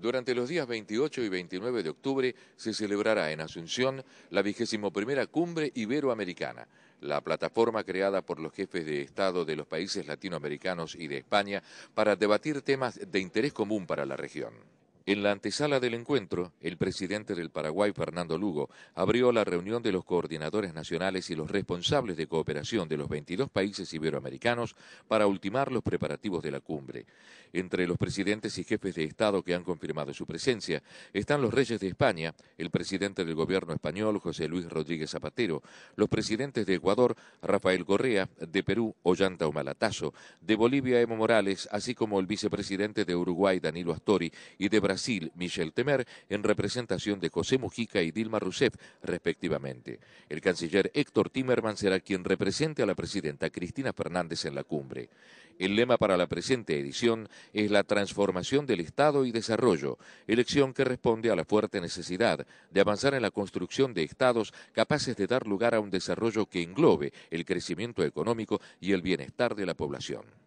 Durante los días 28 y 29 de octubre se celebrará en Asunción la vigésimo primera cumbre iberoamericana. La plataforma creada por los jefes de Estado de los países latinoamericanos y de España para debatir temas de interés común para la región. En la antesala del encuentro, el presidente del Paraguay, Fernando Lugo, abrió la reunión de los coordinadores nacionales y los responsables de cooperación de los 22 países iberoamericanos para ultimar los preparativos de la cumbre. Entre los presidentes y jefes de Estado que han confirmado su presencia están los reyes de España, el presidente del gobierno español, José Luis Rodríguez Zapatero, los presidentes de Ecuador, Rafael Correa, de Perú, Ollanta Omalatazo, de Bolivia, Emo Morales, así como el vicepresidente de Uruguay, Danilo Astori, y de Brasil, Brasil, Michel Temer, en representación de José Mujica y Dilma Rousseff, respectivamente. El canciller Héctor Timerman será quien represente a la presidenta Cristina Fernández en la cumbre. El lema para la presente edición es la transformación del Estado y desarrollo, elección que responde a la fuerte necesidad de avanzar en la construcción de Estados capaces de dar lugar a un desarrollo que englobe el crecimiento económico y el bienestar de la población.